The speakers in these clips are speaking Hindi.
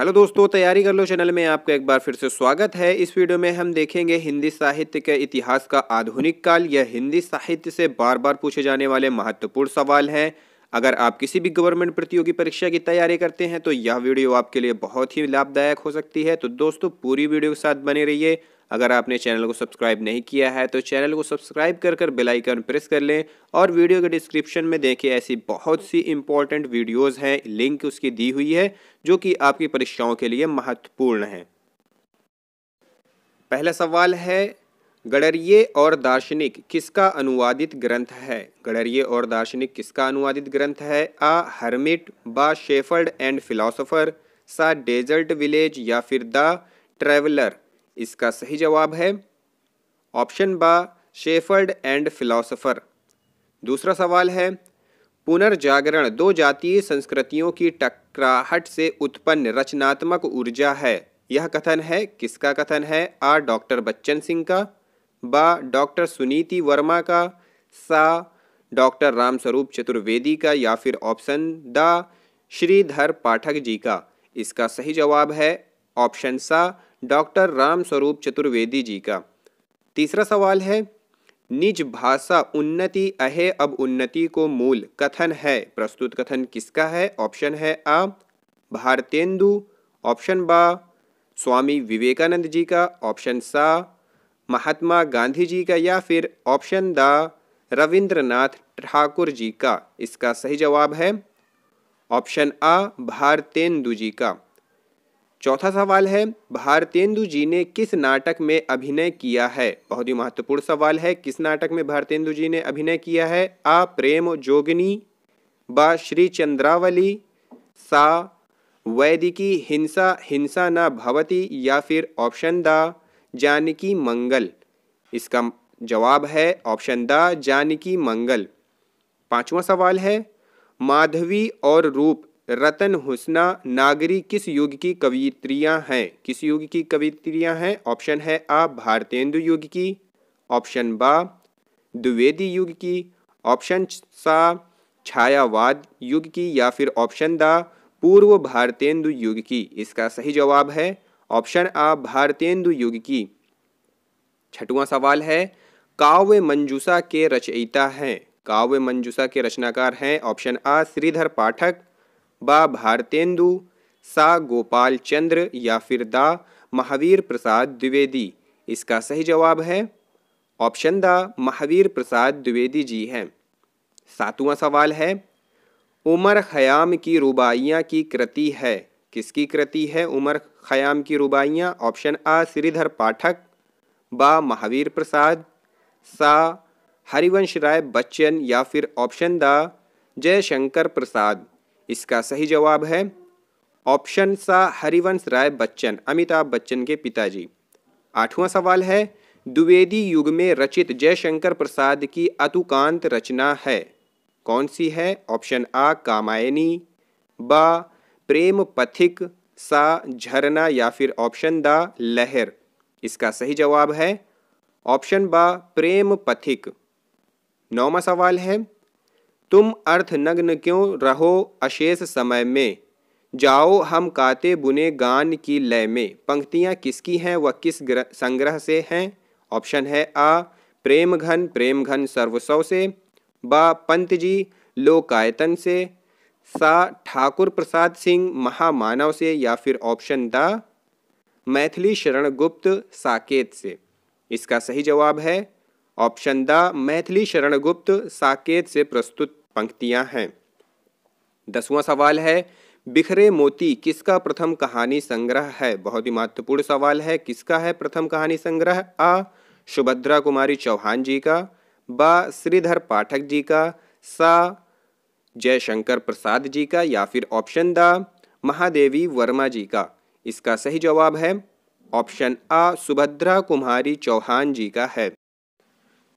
हेलो दोस्तों तैयारी कर लो चैनल में आपका एक बार फिर से स्वागत है इस वीडियो में हम देखेंगे हिंदी साहित्य के इतिहास का आधुनिक काल यह हिंदी साहित्य से बार बार पूछे जाने वाले महत्वपूर्ण सवाल हैं अगर आप किसी भी गवर्नमेंट प्रतियोगी परीक्षा की तैयारी करते हैं तो यह वीडियो आपके लिए बहुत ही लाभदायक हो सकती है तो दोस्तों पूरी वीडियो के साथ बने रहिए अगर आपने चैनल को सब्सक्राइब नहीं किया है तो चैनल को सब्सक्राइब कर कर बेलाइकन प्रेस कर लें और वीडियो के डिस्क्रिप्शन में देखें ऐसी बहुत सी इंपॉर्टेंट वीडियोज़ हैं लिंक उसकी दी हुई है जो कि आपकी परीक्षाओं के लिए महत्वपूर्ण है पहला सवाल है गडरिये और दार्शनिक किसका अनुवादित ग्रंथ है गडरिये और दार्शनिक किसका अनुवादित ग्रंथ है आ हर्मिट बा शेफर्ड एंड फिलोसोफर सा डेजर्ट विलेज या फिर द ट्रैवलर इसका सही जवाब है ऑप्शन ब शेफर्ड एंड फिलोसोफर दूसरा सवाल है पुनर्जागरण दो जातीय संस्कृतियों की टकराहट से उत्पन्न रचनात्मक ऊर्जा है यह कथन है किसका कथन है आ डॉक्टर बच्चन सिंह का ब डॉक्टर सुनीति वर्मा का सा डॉक्टर रामस्वरूप चतुर्वेदी का या फिर ऑप्शन द श्रीधर पाठक जी का इसका सही जवाब है ऑप्शन सा डॉक्टर राम स्वरूप चतुर्वेदी जी का तीसरा सवाल है निज भाषा उन्नति अहे अब उन्नति को मूल कथन है प्रस्तुत कथन किसका है ऑप्शन है आ भारतेंदु ऑप्शन बा स्वामी विवेकानंद जी का ऑप्शन सा महात्मा गांधी जी का या फिर ऑप्शन द रविंद्रनाथ ठाकुर जी का इसका सही जवाब है ऑप्शन आ भारतेंदु जी का चौथा सवाल है भारतेंदु जी ने किस नाटक में अभिनय किया है बहुत ही महत्वपूर्ण सवाल है किस नाटक में भारतेंदु जी ने अभिनय किया है आ प्रेम जोगिनी ब श्री चंद्रावली सा वैदिकी हिंसा हिंसा न भवती या फिर ऑप्शन द जानकी मंगल इसका जवाब है ऑप्शन द जानकी मंगल पांचवा सवाल है माधवी और रूप रतन हुसना नागरी किस युग की कवित्रियां हैं किस युग की कवित्रियां हैं ऑप्शन है आ भारतेंदु युग की ऑप्शन बा द्विवेदी युग की ऑप्शन सा छायावाद युग की या फिर ऑप्शन द पूर्व भारतेंदु युग की इसका सही जवाब है ऑप्शन आ भारतेंदु युग की छठवा सवाल है काव्य मंजूसा के रचयिता हैं काव्य मंजूसा के रचनाकार हैं ऑप्शन आ श्रीधर पाठक बा भारतेंदु सा गोपाल चंद्र या फिर दा महावीर प्रसाद द्विवेदी इसका सही जवाब है ऑप्शन दा महावीर प्रसाद द्विवेदी जी हैं सातवां सवाल है उमर खयाम की रुबाइयाँ की कृति है किसकी कृति है उमर खयाम की रुबाइयाँ ऑप्शन आ श्रीधर पाठक बा महावीर प्रसाद सा हरिवंश राय बच्चन या फिर ऑप्शन दा जयशंकर प्रसाद इसका सही जवाब है ऑप्शन सा हरिवंश राय बच्चन अमिताभ बच्चन के पिताजी आठवां सवाल है द्विवेदी युग में रचित जयशंकर प्रसाद की अतुकांत रचना है कौन सी है ऑप्शन आ कामायनी ब प्रेम पथिक सा झरना या फिर ऑप्शन द लहर इसका सही जवाब है ऑप्शन ब प्रेम पथिक नौवा सवाल है तुम अर्थ नग्न क्यों रहो अशेष समय में जाओ हम काते बुने गान की लय में पंक्तियाँ किसकी हैं व किस संग्रह से हैं ऑप्शन है आ प्रेम घन प्रेम घन सर्वसव से ब पंत जी लोकायतन से सा ठाकुर प्रसाद सिंह महामानव से या फिर ऑप्शन द मैथिली शरण गुप्त साकेत से इसका सही जवाब है ऑप्शन द मैथिली शरणगुप्त साकेत से प्रस्तुत पंक्तियां हैं दसवां सवाल है बिखरे मोती किसका प्रथम कहानी संग्रह है बहुत ही महत्वपूर्ण सवाल है किसका है प्रथम कहानी संग्रह आ सुभद्रा कुमारी चौहान जी का बा श्रीधर पाठक जी का सा जयशंकर प्रसाद जी का या फिर ऑप्शन द महादेवी वर्मा जी का इसका सही जवाब है ऑप्शन आ सुभद्रा कुमारी चौहान जी का है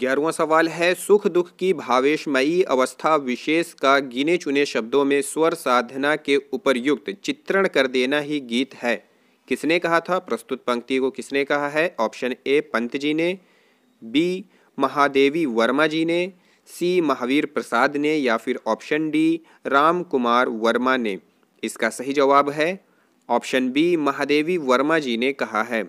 ग्यारहवा सवाल है सुख दुख की भावेशमयी अवस्था विशेष का गिने चुने शब्दों में स्वर साधना के उपरयुक्त चित्रण कर देना ही गीत है किसने कहा था प्रस्तुत पंक्ति को किसने कहा है ऑप्शन ए पंत जी ने बी महादेवी वर्मा जी ने सी महावीर प्रसाद ने या फिर ऑप्शन डी राम कुमार वर्मा ने इसका सही जवाब है ऑप्शन बी महादेवी वर्मा जी ने कहा है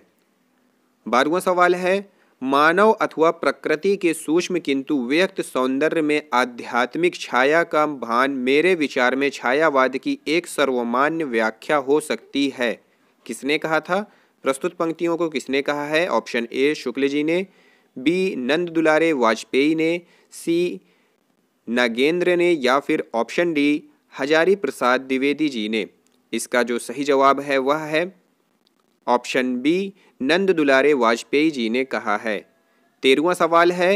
बारहवा सवाल है मानव अथवा प्रकृति के सूक्ष्म किंतु व्यक्त सौंदर्य में आध्यात्मिक छाया का भान मेरे विचार में छायावाद की एक सर्वमान्य व्याख्या हो सकती है किसने कहा था प्रस्तुत पंक्तियों को किसने कहा है ऑप्शन ए शुक्ल जी ने बी नंद दुलारे वाजपेयी ने सी नागेंद्र ने या फिर ऑप्शन डी हजारी प्रसाद द्विवेदी जी ने इसका जो सही जवाब है वह है ऑप्शन बी नंद दुलारे वाजपेयी जी ने कहा है तेरवा सवाल है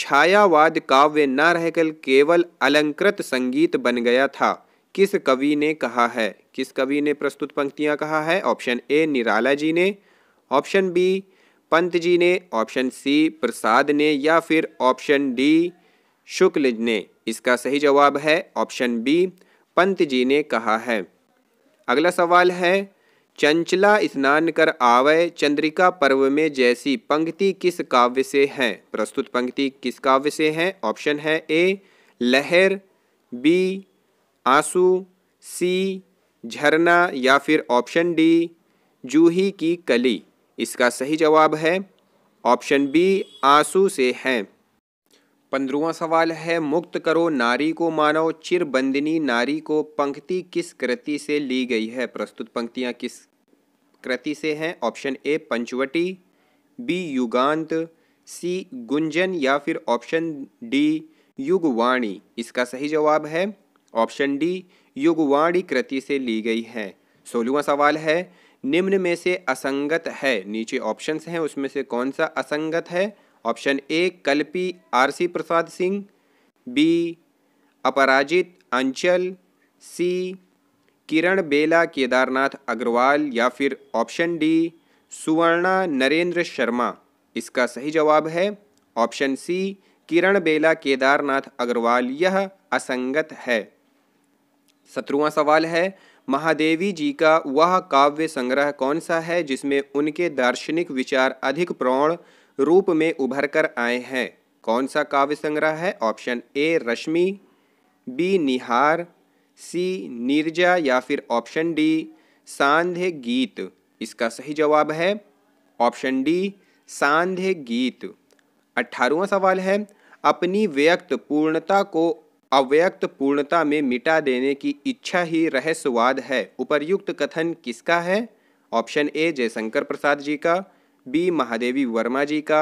छायावाद काव्य न रहकर केवल अलंकृत संगीत बन गया था किस कवि ने कहा है किस कवि ने प्रस्तुत पंक्तियां कहा है ऑप्शन ए निराला जी ने ऑप्शन बी पंत जी ने ऑप्शन सी प्रसाद ने या फिर ऑप्शन डी शुक्ल ने इसका सही जवाब है ऑप्शन बी पंत जी ने कहा है अगला सवाल है चंचला स्नान कर आवय चंद्रिका पर्व में जैसी पंक्ति किस काव्य से है प्रस्तुत पंक्ति किस काव्य से है ऑप्शन है ए लहर बी आंसू सी झरना या फिर ऑप्शन डी जूही की कली इसका सही जवाब है ऑप्शन बी आंसू से है पंद्रवा सवाल है मुक्त करो नारी को मानव चिर बंदिनी नारी को पंक्ति किस कृति से ली गई है प्रस्तुत पंक्तियाँ किस कृति से हैं ऑप्शन ए पंचवटी बी युगांत सी गुंजन या फिर ऑप्शन डी युगवाणी इसका सही जवाब है ऑप्शन डी युगवाणी कृति से ली गई है सोलहवा सवाल है निम्न में से असंगत है नीचे ऑप्शंस हैं उसमें से कौन सा असंगत है option A Kalpi Arsi Prasad Singh B Aparajit Anchal C Kiran Bela Kedarnath Agrawal या फिर ऑप्शन डी सुवर्णा नरेंद्र शर्मा इसका सही जवाब है ऑप्शन सी किरण बेला केदारनाथ अग्रवाल यह असंगत है सत्रवा सवाल है महादेवी जी का वह काव्य संग्रह कौन सा है जिसमें उनके दार्शनिक विचार अधिक प्रौढ़ रूप में उभर कर आए हैं कौन सा काव्य संग्रह है option A Rashmi B Nihar C Neerja या फिर ऑप्शन डी सांध्य गीत इसका सही जवाब है ऑप्शन डी सांध्य गीत अठारहवा सवाल है अपनी व्यक्त पूर्णता को अव्यक्त पूर्णता में मिटा देने की इच्छा ही रहस्यवाद है उपर्युक्त कथन किसका है ऑप्शन ए जयशंकर प्रसाद जी का बी महादेवी वर्मा जी का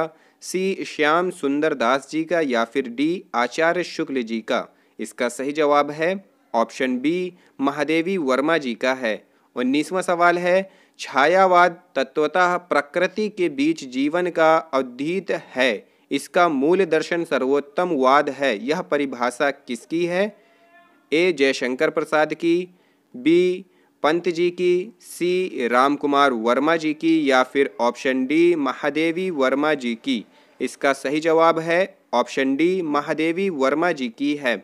सी श्याम सुंदर दास जी का या फिर डी आचार्य शुक्ल जी का इसका सही जवाब है ऑप्शन बी महादेवी वर्मा जी का है उन्नीसवां सवाल है छायावाद तत्वतः प्रकृति के बीच जीवन का अवधित है इसका मूल दर्शन सर्वोत्तम वाद है यह परिभाषा किसकी है ए जयशंकर प्रसाद की बी पंत जी की सी राम कुमार वर्मा जी की या फिर ऑप्शन डी महादेवी वर्मा जी की इसका सही जवाब है ऑप्शन डी महादेवी वर्मा जी की है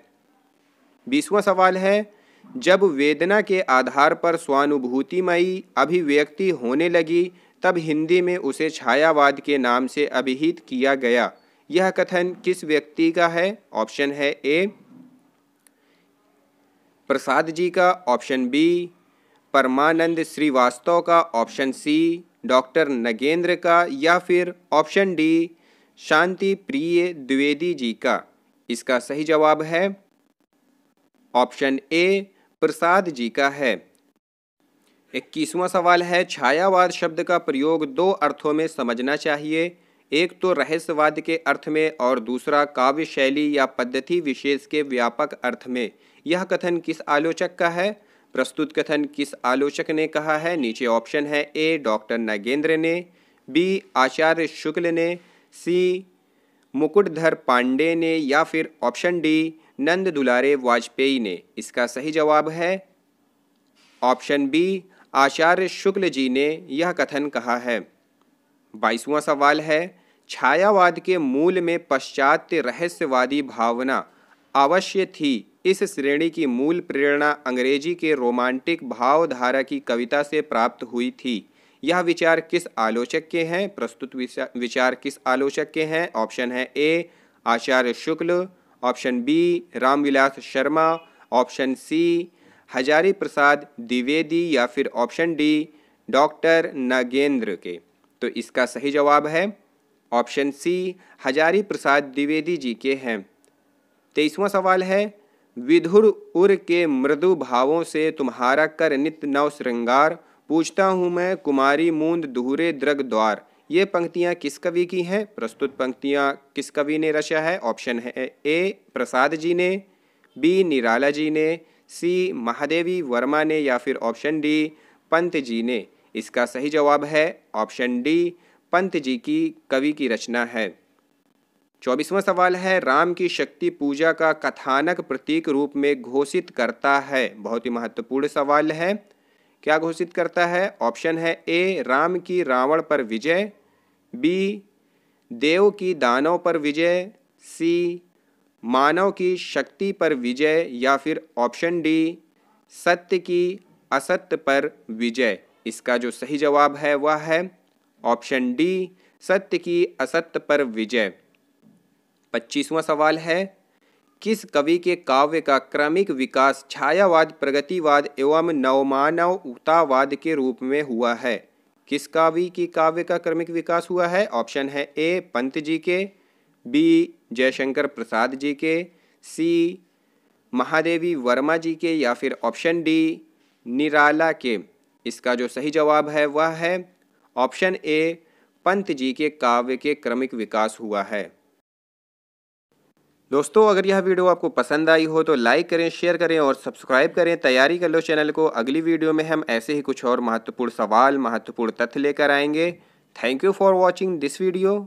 बीसवा सवाल है जब वेदना के आधार पर स्वानुभूतिमयी अभिव्यक्ति होने लगी तब हिंदी में उसे छायावाद के नाम से अभिहित किया गया यह कथन किस व्यक्ति का है ऑप्शन है ए प्रसाद जी का ऑप्शन बी परमानंद श्रीवास्तव का ऑप्शन सी डॉक्टर नगेंद्र का या फिर ऑप्शन डी शांति प्रिय द्विवेदी जी का इसका सही जवाब है ऑप्शन ए प्रसाद जी का है इक्कीसवा सवाल है छायावाद शब्द का प्रयोग दो अर्थों में समझना चाहिए एक तो रहस्यवाद के अर्थ में और दूसरा काव्य शैली या पद्धति विशेष के व्यापक अर्थ में यह कथन किस आलोचक का है प्रस्तुत कथन किस आलोचक ने कहा है नीचे ऑप्शन है ए डॉक्टर नागेंद्र ने बी आचार्य शुक्ल ने सी मुकुटधर पांडे ने या फिर ऑप्शन डी नंद दुलारे वाजपेयी ने इसका सही जवाब है ऑप्शन बी आचार्य शुक्ल जी ने यह कथन कहा है बाईसवां सवाल है छायावाद के मूल में पश्चात रहस्यवादी भावना अवश्य थी इस श्रेणी की मूल प्रेरणा अंग्रेजी के रोमांटिक भावधारा की कविता से प्राप्त हुई थी यह विचार किस आलोचक के हैं प्रस्तुत विचार किस आलोचक के हैं ऑप्शन है A Acharya Shukla option B Ramvilas Sharma option C Hazari Prasad Dwivedi या फिर ऑप्शन डी डॉक्टर नागेंद्र के तो इसका सही जवाब है ऑप्शन सी हजारी प्रसाद द्विवेदी जी के हैं तेईसवां सवाल है विधुर उर के मृदु भावों से तुम्हारा कर नित नव श्रृंगार पूछता हूँ मैं कुमारी मूंद दूहरे द्रग द्वार ये पंक्तियाँ किस कवि की हैं प्रस्तुत पंक्तियाँ किस कवि ने रचा है ऑप्शन है ए प्रसाद जी ने बी निराला जी ने सी महादेवी वर्मा ने या फिर ऑप्शन डी पंत जी ने इसका सही जवाब है ऑप्शन डी पंत जी की कवि की रचना है चौबीसवां सवाल है राम की शक्ति पूजा का कथानक प्रतीक रूप में घोषित करता है बहुत ही महत्वपूर्ण सवाल है क्या घोषित करता है ऑप्शन है ए राम की रावण पर विजय बी देव की दानव पर विजय सी मानव की शक्ति पर विजय या फिर ऑप्शन डी सत्य की असत्य पर विजय इसका जो सही जवाब है वह है ऑप्शन डी सत्य की असत्य पर विजय पच्चीसवां सवाल है किस कवि के काव्य का क्रमिक विकास छायावाद प्रगतिवाद एवं नवमानवतावाद के रूप में हुआ है किस कवि की काव्य का क्रमिक विकास हुआ है ऑप्शन है ए पंत जी के बी जयशंकर प्रसाद जी के सी महादेवी वर्मा जी के या फिर ऑप्शन डी निराला के इसका जो सही जवाब है वह है ऑप्शन ए पंत जी के काव्य के क्रमिक विकास हुआ है दोस्तों अगर यह वीडियो आपको पसंद आई हो तो लाइक करें शेयर करें और सब्सक्राइब करें तैयारी कर लो चैनल को अगली वीडियो में हम ऐसे ही कुछ और महत्वपूर्ण सवाल महत्वपूर्ण तथ्य लेकर आएंगे thank you for watching this video